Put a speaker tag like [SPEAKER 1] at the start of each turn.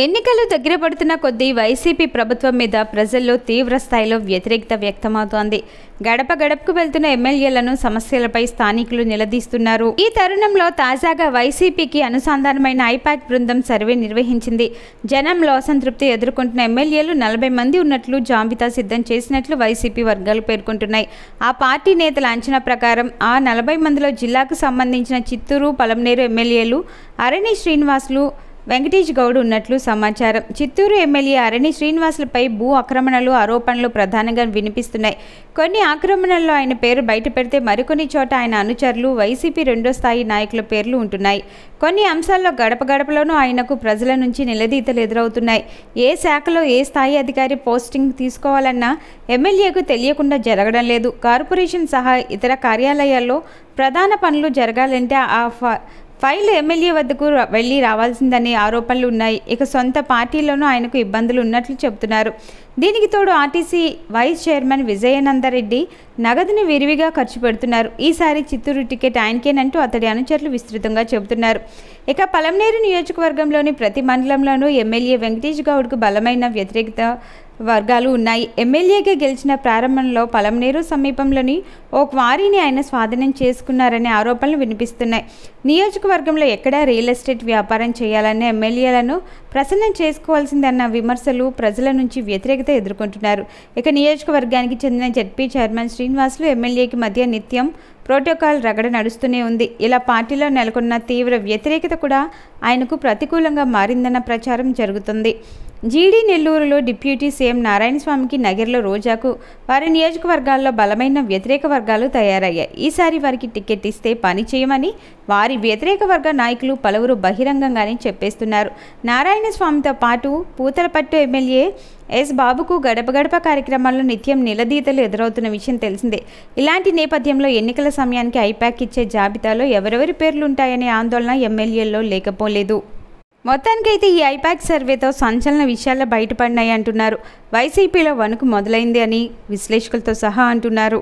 [SPEAKER 1] ఎన్నికలు దగ్గర పడుతున్న కొద్దీ వైసీపీ ప్రభుత్వం మీద ప్రజల్లో తీవ్ర స్థాయిలో వ్యతిరేకత వ్యక్తమవుతోంది గడప గడపకు వెళ్తున్న ఎమ్మెల్యేలను సమస్యలపై స్థానికులు నిలదీస్తున్నారు ఈ తరుణంలో తాజాగా వైసీపీకి అనుసంధానమైన ఐపాక్ బృందం సర్వే నిర్వహించింది జనంలో అసంతృప్తి ఎదుర్కొంటున్న ఎమ్మెల్యేలు నలభై మంది ఉన్నట్లు జాబితా సిద్ధం చేసినట్లు వైసీపీ వర్గాలు పేర్కొంటున్నాయి ఆ పార్టీ నేతల అంచనా ప్రకారం ఆ నలభై మందిలో జిల్లాకు సంబంధించిన చిత్తూరు పలమనేరు ఎమ్మెల్యేలు అరణి శ్రీనివాసులు వెంకటేష్ గౌడ్ ఉన్నట్లు సమాచారం చిత్తూరు ఎమ్మెల్యే అరణి శ్రీనివాసులపై భూ ఆక్రమణలు ఆరోపణలు ప్రధానంగా వినిపిస్తున్నాయి కొన్ని ఆక్రమణల్లో ఆయన పేరు బయటపెడితే మరికొన్ని చోట ఆయన అనుచరులు వైసీపీ రెండో స్థాయి నాయకుల పేర్లు ఉంటున్నాయి కొన్ని అంశాల్లో గడప గడపలోనూ ఆయనకు ప్రజల నుంచి నిలదీతలు ఎదురవుతున్నాయి ఏ శాఖలో ఏ స్థాయి అధికారి పోస్టింగ్ తీసుకోవాలన్నా ఎమ్మెల్యేకు తెలియకుండా జరగడం లేదు కార్పొరేషన్ సహా ఇతర కార్యాలయాల్లో ప్రధాన పనులు జరగాలంటే ఆ ఫైల్ ఎమ్మెల్యే వద్దకు వెళ్ళి రావాల్సిందనే ఆరోపణలు ఉన్నాయి ఇక సొంత పార్టీలోనూ ఆయనకు ఇబ్బందులు ఉన్నట్లు చెబుతున్నారు దీనికి తోడు ఆర్టీసీ వైస్ చైర్మన్ విజయనందరెడ్డి నగదుని విరివిగా ఖర్చు పెడుతున్నారు ఈసారి చిత్తూరు టికెట్ ఆయనకేనంటూ అతడి అనుచరులు విస్తృతంగా చెబుతున్నారు ఇక పలంనేరు నియోజకవర్గంలోని ప్రతి మండలంలోనూ ఎమ్మెల్యే వెంకటేష్ గౌడ్కు బలమైన వ్యతిరేకత వర్గాలు ఉన్నాయి ఎమ్మెల్యేగా గెలిచిన ప్రారంభంలో పలంనేరు సమీపంలోని ఓ క్వారీని ఆయన స్వాధీనం చేసుకున్నారనే ఆరోపణలు వినిపిస్తున్నాయి నియోజకవర్గంలో ఎక్కడా రియల్ ఎస్టేట్ వ్యాపారం చేయాలనే ఎమ్మెల్యేలను ప్రసన్నం చేసుకోవాల్సిందన్న విమర్శలు ప్రజల నుంచి వ్యతిరేకత ఎదుర్కొంటున్నారు ఇక నియోజకవర్గానికి చెందిన జడ్పీ చైర్మన్ శ్రీనివాసులు ఎమ్మెల్యేకి మధ్య నిత్యం ప్రోటోకాల్ రగడ నడుస్తూనే ఉంది ఇలా పార్టీలో నెలకొన్న తీవ్ర వ్యతిరేకత కూడా ఆయనకు ప్రతికూలంగా మారిందన్న ప్రచారం జరుగుతుంది జీడీ నెల్లూరులో డిప్యూటీ సీఎం నారాయణస్వామికి నగర్లో రోజాకు వారి నియోజకవర్గాల్లో బలమైన వ్యతిరేక వర్గాలు తయారయ్యాయి ఈసారి వారికి టికెట్ ఇస్తే పని చేయమని వారి వ్యతిరేక వర్గ నాయకులు పలువురు బహిరంగంగానే చెప్పేస్తున్నారు నారాయణస్వామితో పాటు పూతలపట్టు ఎమ్మెల్యే ఎస్ బాబుకు గడప గడప కార్యక్రమాల్లో నిత్యం నిలదీతలు ఎదురవుతున్న విషయం తెలిసిందే ఇలాంటి నేపథ్యంలో ఎన్నికల సమయానికి ఐప్యాక్ ఇచ్చే జాబితాలో ఎవరెవరి పేర్లుంటాయనే ఆందోళన ఎమ్మెల్యేల్లో లేకపోలేదు మొత్తానికైతే ఈ ఐపాక్ సర్వేతో సంచలన విషయాలు బయటపడినాయి అంటున్నారు వైసీపీలో వణుకు మొదలైంది అని విశ్లేషకులతో సహా అంటున్నారు